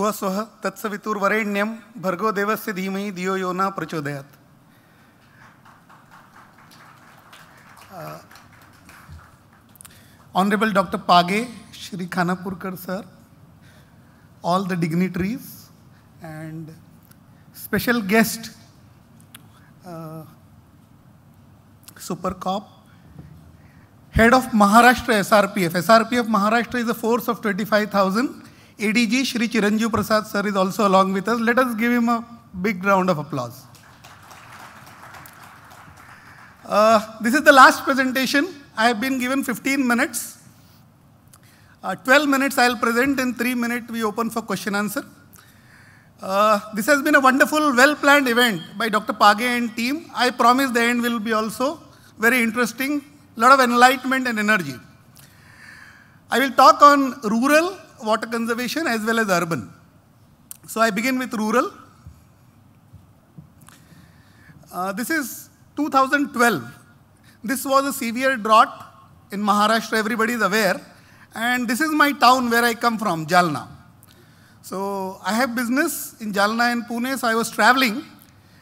भुवस्व तत्सवितुर्वरेण्यम भर्गो देवस्य धीमहि धियो यो न प्रचोदयात honourable doctor Page Shri Khanapurkar sir all the dignitaries and special guest super cop head of Maharashtra S S R R P F P F Maharashtra is a force of twenty five thousand ADG Shri Chiranjeev Prasad sir is also along with us. Let us give him a big round of applause. Uh, this is the last presentation. I have been given 15 minutes. Uh, 12 minutes I'll present in 3 minutes we open for question answer. Uh, this has been a wonderful, well-planned event by Dr. Page and team. I promise the end will be also very interesting, lot of enlightenment and energy. I will talk on rural water conservation as well as urban. So I begin with rural. Uh, this is 2012. This was a severe drought in Maharashtra, everybody is aware. And this is my town where I come from, Jalna. So I have business in Jalna and Pune, so I was traveling.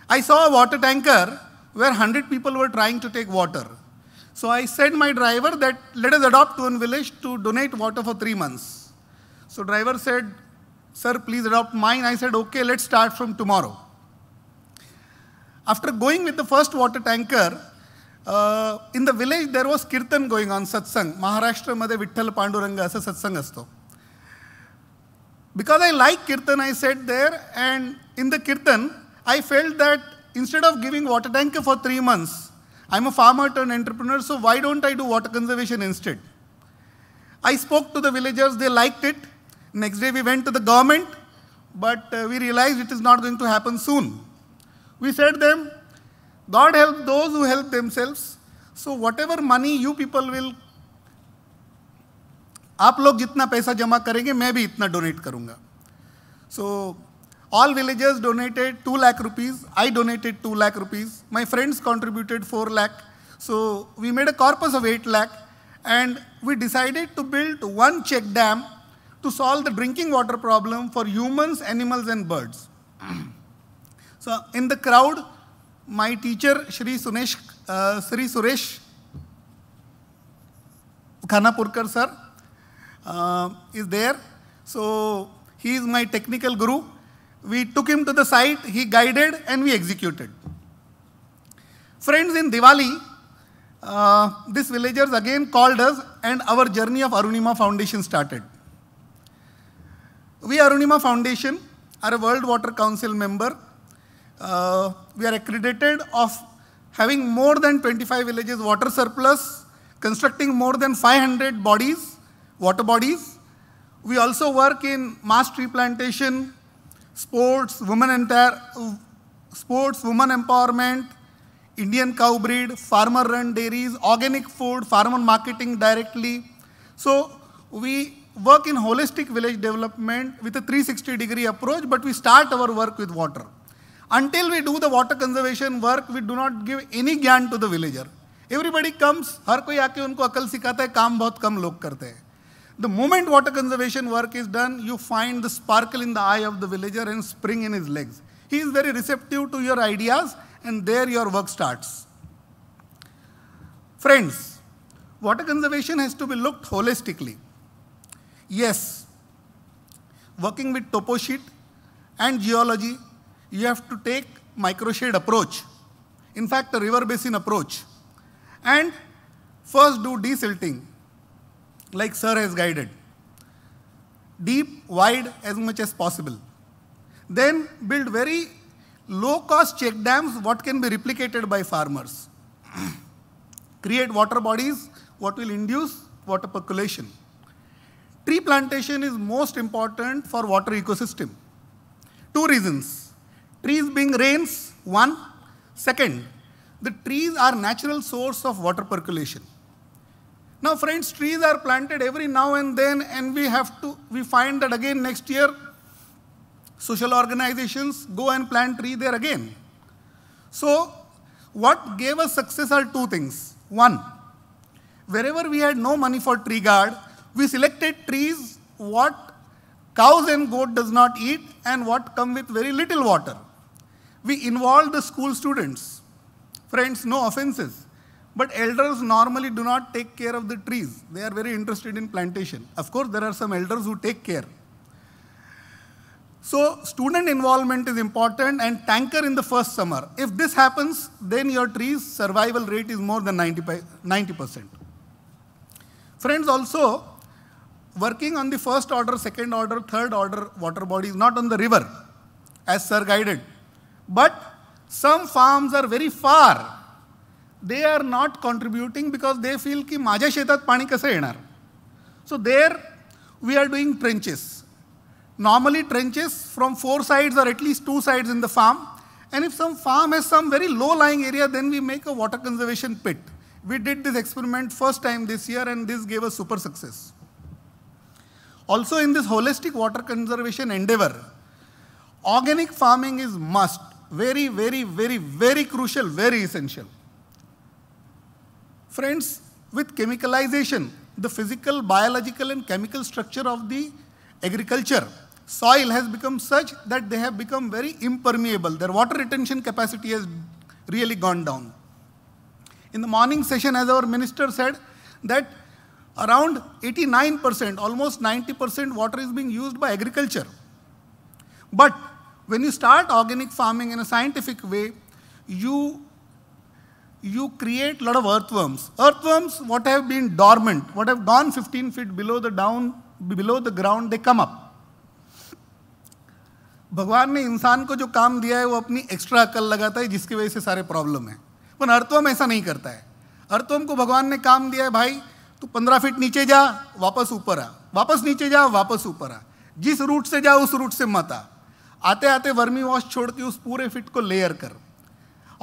I saw a water tanker where 100 people were trying to take water. So I said my driver that let us adopt one village to donate water for three months. So driver said, sir, please adopt mine. I said, okay, let's start from tomorrow. After going with the first water tanker, uh, in the village there was kirtan going on, satsang. Maharashtraमध्ये vittal Panduranga, असं सत्संग असतो because I like kirtan, I sat there, and in the kirtan, I felt that instead of giving water tanker for three months, I'm a farmer turned entrepreneur, so why don't I do water conservation instead? I spoke to the villagers, they liked it. Next day we went to the government, but uh, we realized it is not going to happen soon. We said them, God help those who help themselves. So whatever money you people will, आप लोग जितना पैसा जमा करेंगे मैं भी इतना donate करूंगा So all villagers donated 2 lakh rupees. I donated 2 lakh rupees. My friends contributed 4 lakh. So we made a corpus of 8 lakh. And we decided to build one check dam to solve the drinking water problem for humans, animals, and birds. so in the crowd, my teacher, Shri Sunesh, uh, Shri Suresh Khanapurkar sir, uh, is there. So he is my technical guru. We took him to the site, he guided, and we executed. Friends, in Diwali, uh, these villagers again called us, and our journey of Arunima Foundation started. We Arunima Foundation are a World Water Council member. Uh, we are accredited of having more than 25 villages water surplus, constructing more than 500 bodies, water bodies. We also work in mass tree plantation, sports, women entire, sports, women empowerment, Indian cow breed, farmer run dairies, organic food, farmer marketing directly. So we work in holistic village development with a 360 degree approach, but we start our work with water. Until we do the water conservation work, we do not give any ज्ञान to the villager. Everybody comes, हर कोई आके उनको अकल सिखाता है काम बहुत कम लोग करते The moment water conservation work is done, you find the sparkle in the eye of the villager and spring in his legs. He is very receptive to your ideas, and there your work starts. Friends, water conservation has to be looked holistically. Yes, working with topo sheet and geology, you have to take microshade approach. In fact, a river basin approach. And first do desilting, like sir has guided. Deep, wide, as much as possible. Then build very low-cost check dams, what can be replicated by farmers. Create water bodies, what will induce water percolation. Tree plantation is most important for water ecosystem. Two reasons. Trees being rains, one. Second, the trees are natural source of water percolation. Now friends, trees are planted every now and then and we have to, we find that again next year, social organizations go and plant tree there again. So what gave us success are two things. One, wherever we had no money for tree guard, we selected trees what cows and goat does not eat and what come with very little water. We involved the school students. Friends, no offenses. But elders normally do not take care of the trees. They are very interested in plantation. Of course, there are some elders who take care. So student involvement is important and tanker in the first summer. If this happens, then your tree's survival rate is more than 90%. Friends, also, working on the first order, second order, third order water bodies, not on the river, as sir guided. But some farms are very far. They are not contributing because they feel ki माझ्या शेतात पाणी कसं So there we are doing trenches. Normally trenches from four sides or at least two sides in the farm. And if some farm has some very low-lying area, then we make a water conservation pit. We did this experiment first time this year and this gave us super success. Also in this holistic water conservation endeavor, organic farming is must. Very, very, very, very crucial, very essential. Friends, with chemicalization, the physical, biological and chemical structure of the agriculture, soil has become such that they have become very impermeable. Their water retention capacity has really gone down. In the morning session, as our minister said, that around 89%, almost 90% water is being used by agriculture. But when you start organic farming in a scientific way, you, you create lot of earthworms. Earthworms, what have been dormant, what have gone 15 feet below the, down, below the ground, they come up. भगवान ने इंसान को जो काम दिया है वो अपनी एक्स्ट्रा अकल लगाता है जिसकी वजह से सारे प्रॉब्लम है पर अर्थवम ऐसा नहीं करता है अर्थवम को भगवान ने काम दिया है भाई तो पंद्रह फीट नीचे जा वापस ऊपर आ वापस नीचे जा वापस ऊपर आ जिस रूट से जा उस रूट से मत आ आते आते वर्मी वॉश छोड़ के उस पूरे फिट को लेयर कर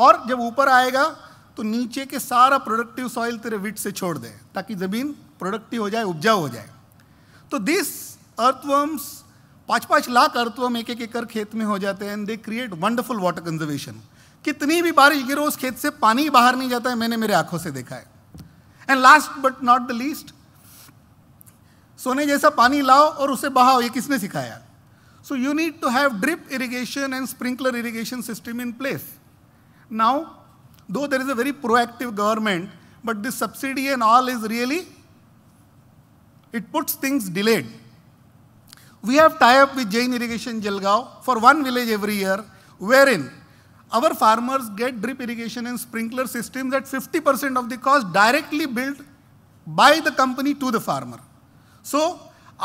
और जब ऊपर आएगा तो नीचे के सारा प्रोडक्टिव सॉइल तेरे विट से छोड़ दे ताकि ज़मीन प्रोडक्टिव हो जाए उपजाऊ हो जाए तो दिस अर्थवर्म्स पाँच पाँच लाख अर्थवर्म एक एक एकड़ खेत में हो जाते हैं and they create wonderful water conservation कितनी भी बारिश गिरो उस खेत से पानी बाहर नहीं जाता है मैंने मेरे आंखों से देखा है and last but not the least सोने जैसा पानी लाओ और उसे बहाओ ये किसने सिखाया so you need to have drip irrigation and sprinkler irrigation system in place now though there is a very proactive government but this subsidy and all is really it puts things delayed we have tie up with Jain irrigation Jalgaon for one village every year where in our farmers get drip irrigation and sprinkler systems at 50% of the cost directly built by the company to the farmer. So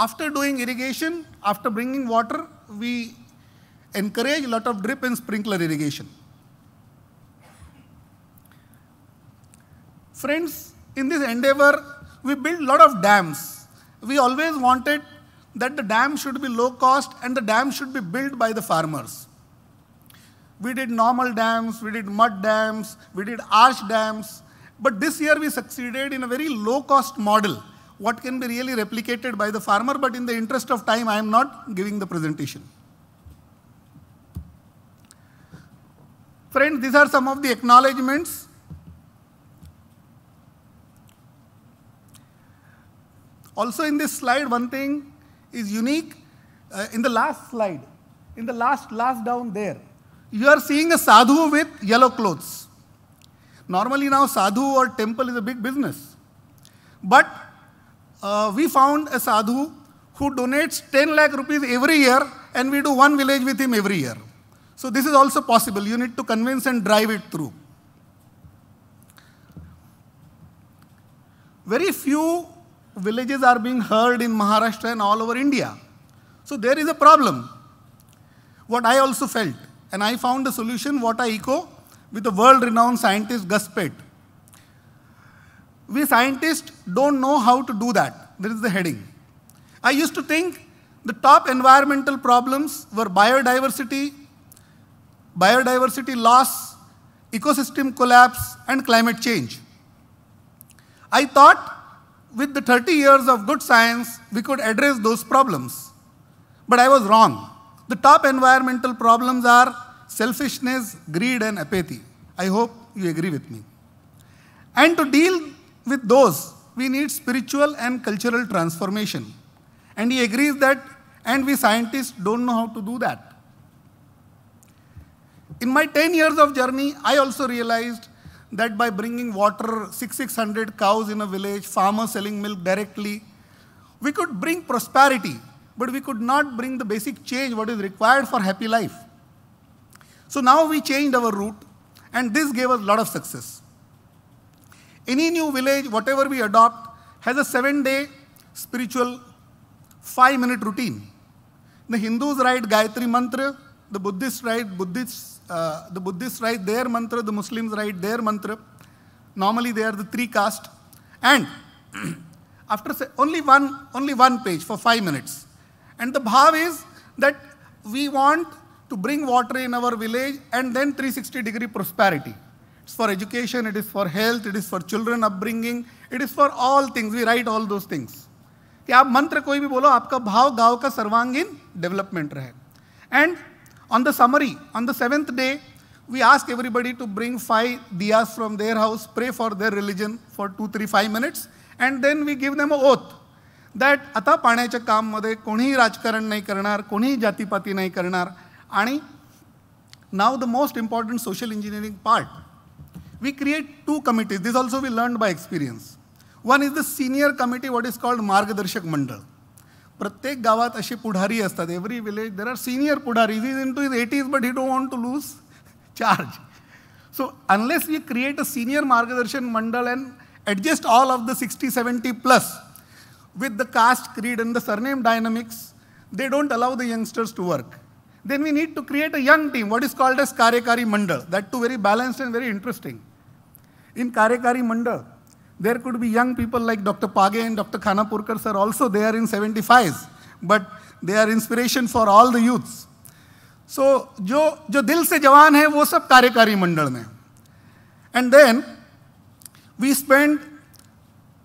after doing irrigation, after bringing water, we encourage a lot of drip and sprinkler irrigation. Friends, in this endeavor, we built a lot of dams. We always wanted that the dam should be low cost and the dam should be built by the farmers. We did normal dams, we did mud dams, we did arch dams. But this year we succeeded in a very low cost model, what can be really replicated by the farmer, but in the interest of time, I am not giving the presentation. Friends, these are some of the acknowledgements. Also in this slide, one thing is unique. Uh, in the last slide, in the last, last down there, you are seeing a sadhu with yellow clothes. Normally now sadhu or temple is a big business. But uh, we found a sadhu who donates 10 lakh rupees every year and we do one village with him every year. So this is also possible. You need to convince and drive it through. Very few villages are being heard in Maharashtra and all over India. So there is a problem. What I also felt. And I found a solution, what I echo, with the world-renowned scientist Gus Pate. We scientists don't know how to do that. That is the heading. I used to think the top environmental problems were biodiversity, biodiversity loss, ecosystem collapse, and climate change. I thought with the 30 years of good science, we could address those problems. But I was wrong. The top environmental problems are selfishness, greed, and apathy. I hope you agree with me. And to deal with those, we need spiritual and cultural transformation. And he agrees that, and we scientists don't know how to do that. In my 10 years of journey, I also realized that by bringing water, 6,600 cows in a village, farmers selling milk directly, we could bring prosperity but we could not bring the basic change what is required for happy life. So now we changed our route, and this gave us a lot of success. Any new village, whatever we adopt, has a seven day spiritual five minute routine. The Hindus write Gayatri mantra, the Buddhists write Buddhists, uh, the Buddhists write their mantra, the Muslims write their mantra. Normally they are the three caste. And after only one, only one page for five minutes. And the bhav is that we want to bring water in our village and then 360 degree prosperity. It's for education, it is for health, it is for children upbringing, it is for all things. We write all those things. कि आप मंत्र कोई भी बोलो आपका भाव गांव का सर्वांगीण डेवलपमेंट रहे and on the summary on the seventh day we ask everybody to bring five diyas from their house, pray for their religion for two, three, five minutes, and then we give them a oath. That आता पाण्याच्या काममध्ये कोणीही राजकारण नाही करणार कोणीही जातीपाती नाही करणार आणि नाव the most important social engineering part we create two committees this also we learn by experience one is the senior committee what is called मार्गदर्शक मंडळ प्रत्येक गावात असे पुढारी असतात every village there are senior पुढारी is in to is eighties but he don't want to lose charge so unless we create a senior मार्गदर्शन मंडळ and adjust all of the sixty seventy plus with the caste, creed, and the surname dynamics, they don't allow the youngsters to work. Then we need to create a young team, what is called as Karyakari Mandal. That too very balanced and very interesting. In Karyakari Mandal, there could be young people like Dr. Page and Dr. Khanapurkar sir also, they are in 75s, but they are inspiration for all the youths. so, jo जो दिल से जवान है वो सब कार्यकारी mandal mein. And then we spend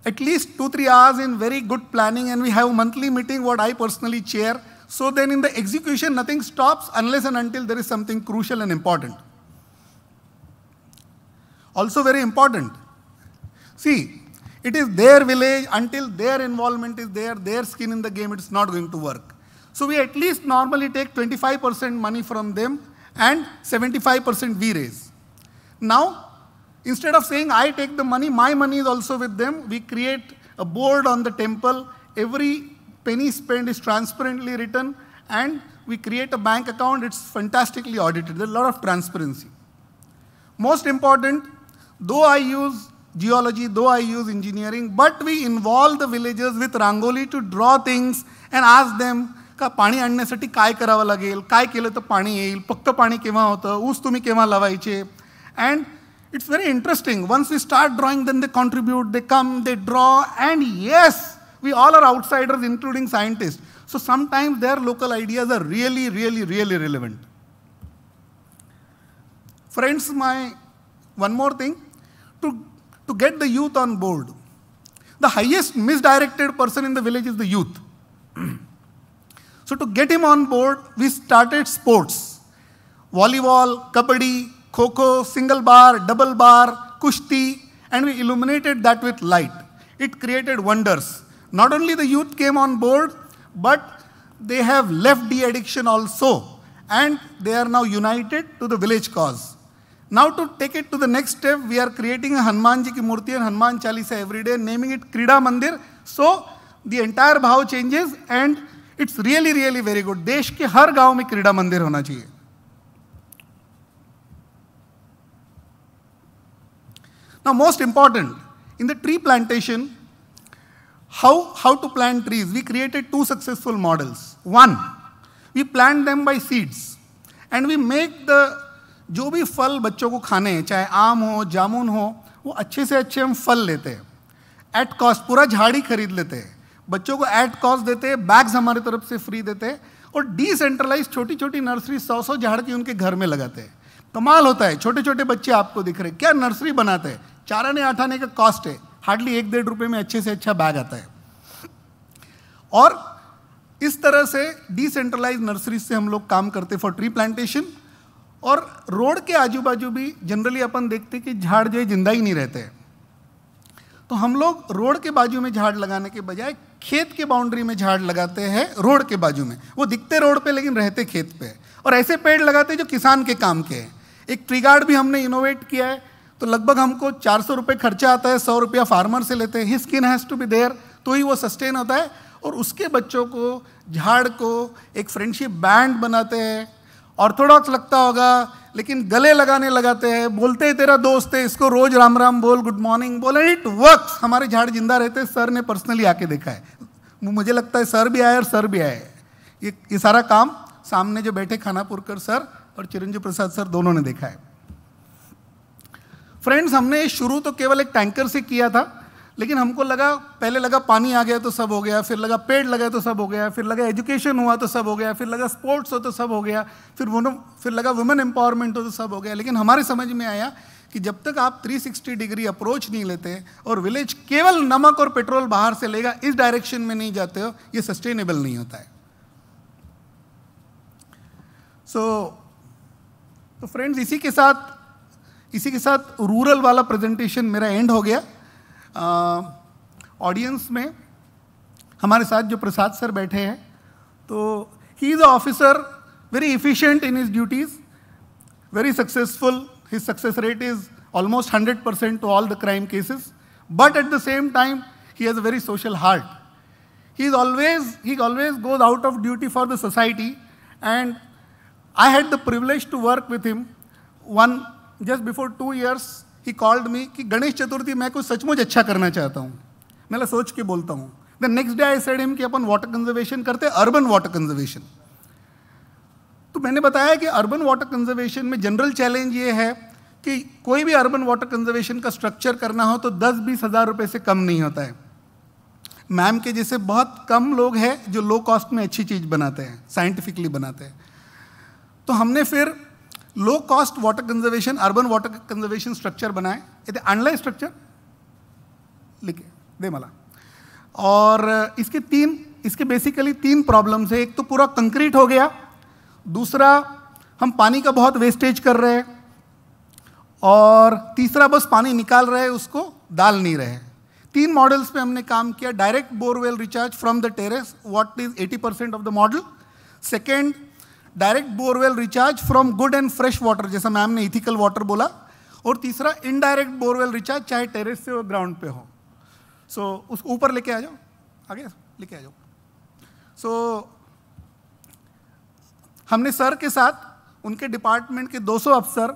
at least two, three hours in very good planning and we have monthly meeting what I personally chair. So then in the execution, nothing stops unless and until there is something crucial and important. Also very important. See, it is their village, until their involvement is there, their skin in the game, it's not going to work. So we at least normally take 25% money from them and 75% we raise. Now, Instead of saying, I take the money, my money is also with them, we create a board on the temple. Every penny spent is transparently written, and we create a bank account. It's fantastically audited. There's a lot of transparency. Most important, though I use geology, though I use engineering, but we involve the villagers with Rangoli to draw things and ask them का पाणी आणण्यासाठी काय करावं लागेल काय केलं तर पाणी येईल पक्क पाणी केव्हा होतं ऊस तुम्ही केव्हा लावायचे and it's very interesting. Once we start drawing, then they contribute, they come, they draw, and yes, we all are outsiders, including scientists. So sometimes their local ideas are really, really, really relevant. Friends, my one more thing to, to get the youth on board. The highest misdirected person in the village is the youth. so to get him on board, we started sports volleyball, kabaddi, खो खो single बार double बार कुश्ती and we illuminated that with light it created wonders not only the youth came on board but they have left de addiction also and they are now united to the village cause now to take it to the next step we are creating Hanuman ji की मूर्ति and Hanuman Chalisa every day naming it क्रीडा मंदिर so the entire भाव changes and it's really really very good देश के हर गाँव में क्रीडा मंदिर होना चाहिए Now, most important, in the tree plantation, how, how to plant trees? We created two successful models. One, we plant them by seeds. And we make the जो भी फल बच्चों को खाने हैं चाहे आम हो जामुन हो वो अच्छे से अच्छे हम फल लेते हैं एट कॉस्ट पूरा झाड़ी खरीद लेते हैं बच्चों को एट कॉस्ट देते हैं बैग्स हमारी तरफ से फ्री देते हैं और डिसेंट्रलाइज छोटी छोटी नर्सरी सौ सौ झाड़ की उनके घर में लगाते हैं कमाल होता है छोटे छोटे बच्चे आपको दिख रहे हैं क्या नर्सरी बनाते हैं चार आने आठ आने का कॉस्ट है हार्डली एक डेढ़ रुपये में अच्छे से अच्छा बैग आता है और इस तरह से डिसेंट्रलाइज नर्सरी से हम लोग काम करते फॉर ट्री प्लांटेशन और रोड के आजू बाजू भी जनरली अपन देखते कि झाड़ जो है जिंदा ही नहीं रहते तो हम लोग रोड के बाजू में झाड़ लगाने के बजाय खेत के बाउंड्री में झाड़ लगाते हैं रोड के बाजू में वो दिखते रोड पे लेकिन रहते खेत पे और ऐसे पेड़ लगाते जो किसान के काम के हैं एक ट्री गार्ड भी हमने इनोवेट किया है तो लगभग हमको चार सौ रुपये खर्चा आता है सौ रुपया फार्मर से लेते हैं skin has to be there तो ही वो सस्टेन होता है और उसके बच्चों को झाड़ को एक फ्रेंडशिप बैंड बनाते हैं ऑर्थोडॉक्स लगता होगा लेकिन गले लगाने लगाते हैं बोलते हैं तेरा दोस्त है इसको रोज राम राम बोल गुड मॉर्निंग बोल इट वर्क हमारे झाड़ जिंदा रहते सर ने पर्सनली आके देखा है मुझे लगता है सर भी आए और सर भी आए ये ये सारा काम सामने जो बैठे खानापुरकर सर और चिरंजीव प्रसाद सर दोनों ने देखा है फ्रेंड्स हमने शुरू तो केवल एक टैंकर से किया था लेकिन हमको लगा पहले लगा पानी आ गया तो सब हो गया फिर लगा पेड़ लगा तो सब हो गया फिर लगा एजुकेशन हुआ तो सब हो गया फिर लगा स्पोर्ट्स हो तो सब हो गया फिर वो फिर लगा वुमेन एम्पावरमेंट हो तो सब हो गया लेकिन हमारे समझ में आया कि जब तक आप 360 डिग्री अप्रोच नहीं लेते और विलेज केवल नमक और पेट्रोल बाहर से लेगा इस डायरेक्शन में नहीं जाते हो ये सस्टेनेबल नहीं होता है सो so, तो फ्रेंड्स इसी के साथ इसी के साथ रूरल वाला प्रेजेंटेशन मेरा एंड हो गया ऑडियंस में हमारे साथ जो प्रसाद सर बैठे हैं तो he is a officer very efficient in his duties very successful his success rate is almost hundred percent to all the crime cases but at the same time he has a very social heart he is always he always goes out of duty for the society and I had the privilege to work with him one just before two years he called me कि गणेश चतुर्थी मैं कुछ सचमुच अच्छा करना चाहता हूँ मैं सोच के बोलता हूँ the next day I said him कि अपन वाटर कंजर्वेशन करते अर्बन वाटर कंजर्वेशन तो मैंने बताया कि अर्बन वाटर कंजर्वेशन में जनरल चैलेंज ये है कि कोई भी अर्बन वाटर कंजर्वेशन का स्ट्रक्चर करना हो तो दस बीस हज़ार रुपये से कम नहीं होता है मैम के जैसे बहुत कम लोग हैं जो लो कॉस्ट में अच्छी चीज़ बनाते हैं साइंटिफिकली बनाते हैं तो हमने फिर low cost water conservation urban water conservation structure बनाए इतने अनलाइन स्ट्रक्चर लिखे दे माला और इसके तीन इसके बेसिकली तीन प्रॉब्लम्स है एक तो पूरा कंक्रीट हो गया दूसरा हम पानी का बहुत वेस्टेज कर रहे हैं और तीसरा बस पानी निकाल रहे हैं उसको डाल नहीं रहे तीन मॉडल्स पे हमने काम किया direct borewell recharge from the terrace what is 80 percent of the model second direct borewell recharge from good and fresh water जैसा मैम ने इथिकल वाटर बोला और तीसरा इनडायरेक्ट बोरवेल रिचार्ज चाहे टेरेस से और ग्राउंड पे हो सो so, उस ऊपर लेके आ जाओ आगे लेके आ जाओ सो so, हमने सर के साथ उनके डिपार्टमेंट के 200 अफसर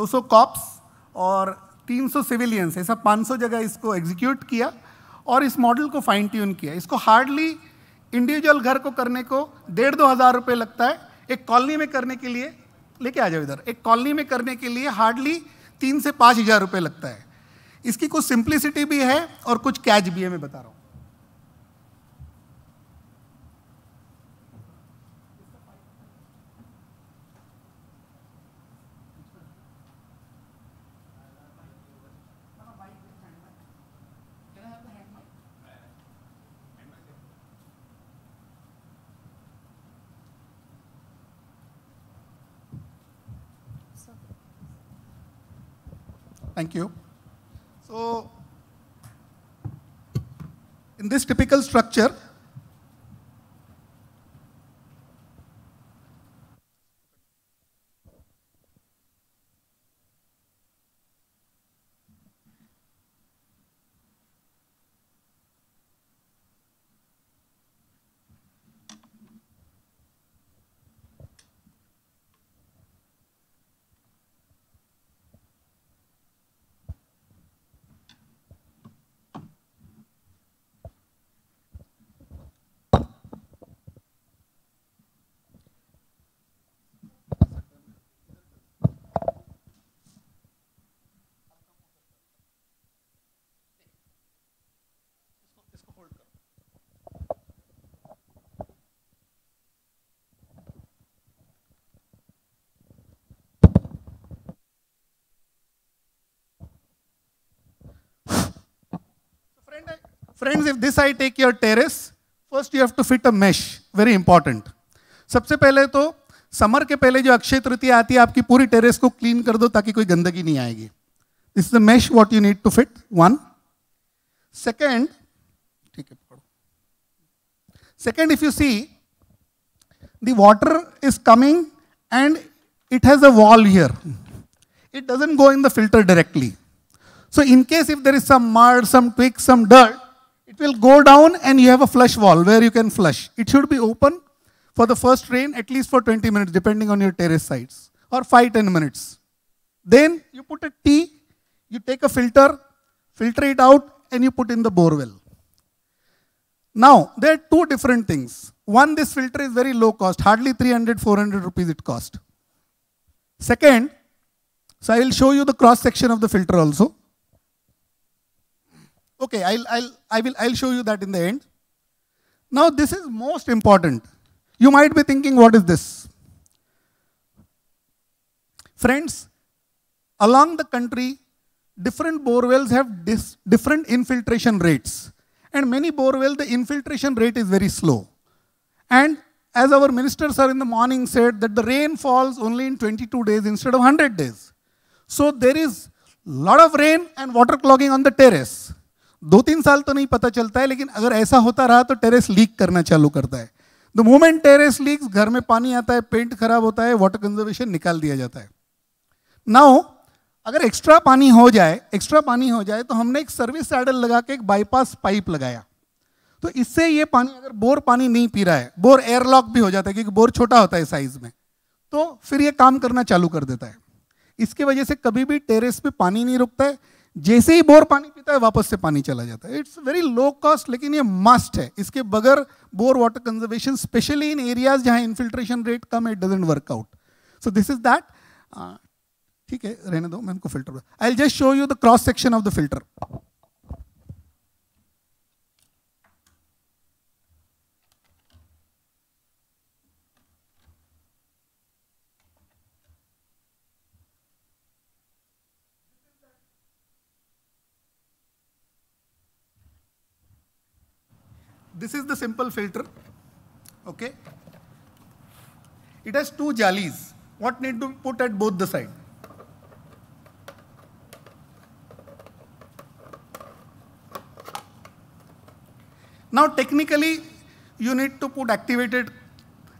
200 कॉप्स और 300 सिविलियंस ऐसा 500 जगह इसको एग्जीक्यूट किया और इस मॉडल को फाइन ट्यून किया इसको हार्डली इंडिविजुअल घर को करने को डेढ़ दो हज़ार रुपये लगता है एक कॉलोनी में करने के लिए लेके आ जाओ इधर एक कॉलोनी में करने के लिए हार्डली तीन से पाँच हज़ार रुपये लगता है इसकी कुछ सिंप्लिसिटी भी है और कुछ कैच भी है मैं बता रहा हूँ Thank you. So in this typical structure, friends if this I take your terrace first you have to fit a mesh very important सबसे पहले तो समर के पहले जो अक्षय तृतीया आती है आपकी पूरी टेरेस को क्लीन कर दो ताकि कोई गंदगी नहीं आएगी this is the mesh what you need to fit one second ठीक है second if you see the water is coming and it has a wall here it doesn't go in the filter directly so in case if there is some mud some twig some dirt It will go down and you have a flush wall where you can flush. It should be open for the first rain at least for 20 minutes depending on your terrace sites or 5-10 minutes. Then you put a T, you take a filter, filter it out and you put in the bore well. Now, there are two different things. One, this filter is very low cost, hardly 300, 400 rupees it cost. Second, so I will show you the cross section of the filter also. Okay, I'll, I'll, I will, I'll show you that in the end. Now this is most important. You might be thinking, what is this? Friends, along the country, different borewells have different infiltration rates. And many borewells, the infiltration rate is very slow. And as our ministers are in the morning said that the rain falls only in 22 days instead of 100 days. So there is lot of rain and water clogging on the terrace. दो तीन साल तो नहीं पता चलता है लेकिन अगर ऐसा होता रहा तो टेरेस लीक करना चालू करता है द मोमेंट टेरेस लीक घर में पानी आता है पेंट खराब होता है वाटर कंजर्वेशन निकाल दिया जाता है नाउ अगर एक्स्ट्रा पानी हो जाए एक्स्ट्रा पानी हो जाए तो हमने एक सर्विस सैडल लगा के एक बाईपास पाइप लगाया तो इससे ये पानी अगर बोर पानी नहीं पी रहा है बोर एयरलॉक भी हो जाता है क्योंकि बोर छोटा होता है साइज में तो फिर ये काम करना चालू कर देता है इसकी वजह से कभी भी टेरेस पे पानी नहीं रुकता है जैसे ही बोर पानी पीता है वापस से पानी चला जाता है इट्स वेरी लो कॉस्ट लेकिन ये मस्ट है इसके बगैर bore water conservation specially in areas जहां इन्फिल्ट्रेशन रेट कम it doesn't work out so this is that ठीक है रहने दो मैं इनको filter I'll just show you the cross section of the filter This is the simple filter. Okay. It has two jalis. What need to put at both the side? Now technically you need to put activated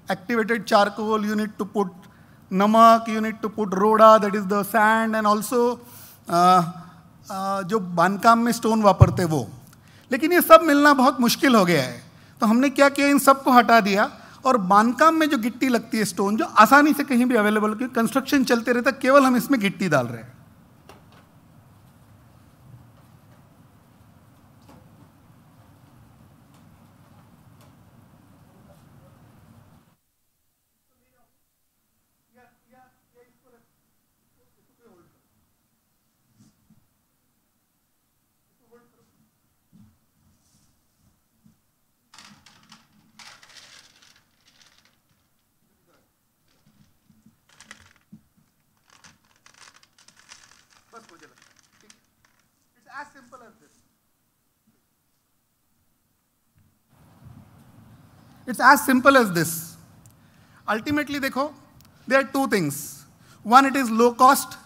activated charcoal, you need to put नमक you need to put रोडा that is the sand and also जो बांधकाम में stone वापरते वो लेकिन ये सब मिलना बहुत मुश्किल हो गया है तो हमने क्या किया इन सब को हटा दिया और बांधकाम में जो गिट्टी लगती है स्टोन जो आसानी से कहीं भी अवेलेबल क्योंकि कंस्ट्रक्शन चलते रहता केवल हम इसमें गिट्टी डाल रहे हैं It's as simple as this. Ultimately, dekho, there are two things. One, it is low cost.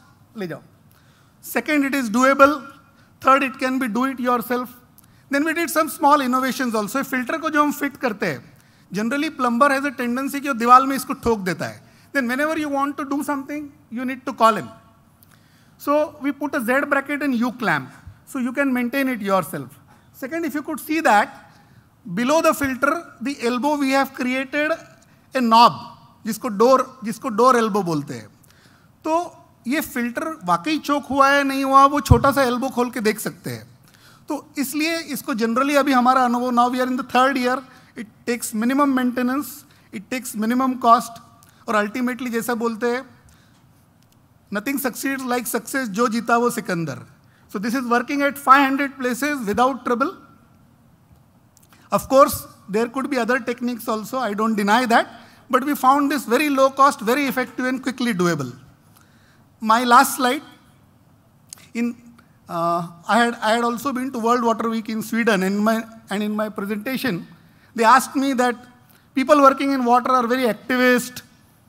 Second, it is doable. Third, it can be do it yourself. Then we did some small innovations also. Filter ko jo hum fit Generally, plumber has a tendency to wo diwal mein isko thok deta hai. Then whenever you want to do something, you need to call him. So we put a Z bracket and U clamp. so you can maintain it yourself. Second, if you could see that, below the filter, the elbow we have created a knob, जिसको door जिसको door elbow बोलते हैं तो ये filter वाकई चोक हुआ है नहीं हुआ वो छोटा सा एल्बो खोल के देख सकते हैं तो इसलिए इसको जनरली अभी हमारा अनुभव now we are in the third year it takes minimum maintenance it takes minimum cost और अल्टीमेटली जैसा बोलते हैं नथिंग सक्सीड लाइक सक्सेस जो जीता वो Sikandar So this is working at 500 places without trouble. Of course, there could be other techniques also, I don't deny that, but we found this very low cost, very effective and quickly doable. My last slide, in, uh, I, had, I had also been to World Water Week in Sweden in my, and in my presentation, they asked me that people working in water are very activist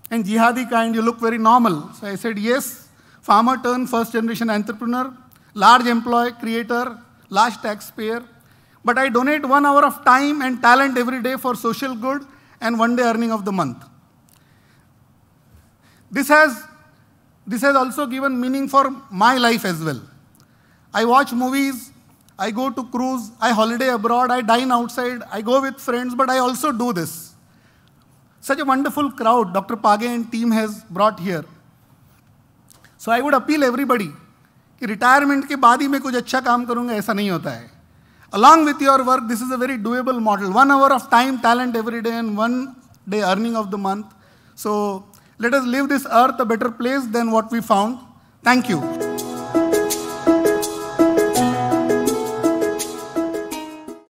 and jihadi kind, you look very normal. So I said, yes, farmer turned first generation entrepreneur, large employee, creator, large taxpayer, but I donate one hour of time and talent every day for social good and one day earning of the month. This has, this has also given meaning for my life as well. I watch movies, I go to cruise, I holiday abroad, I dine outside, I go with friends, but I also do this. Such a wonderful crowd Dr. Page and team has brought here. So I would appeal everybody कि retirement के बाद ही मैं कुछ अच्छा काम करूंगा ऐसा नहीं होता है along with your work this is a very doable model one hour of time talent every day and one day earning of the month so let us live this earth a better place than what we found thank you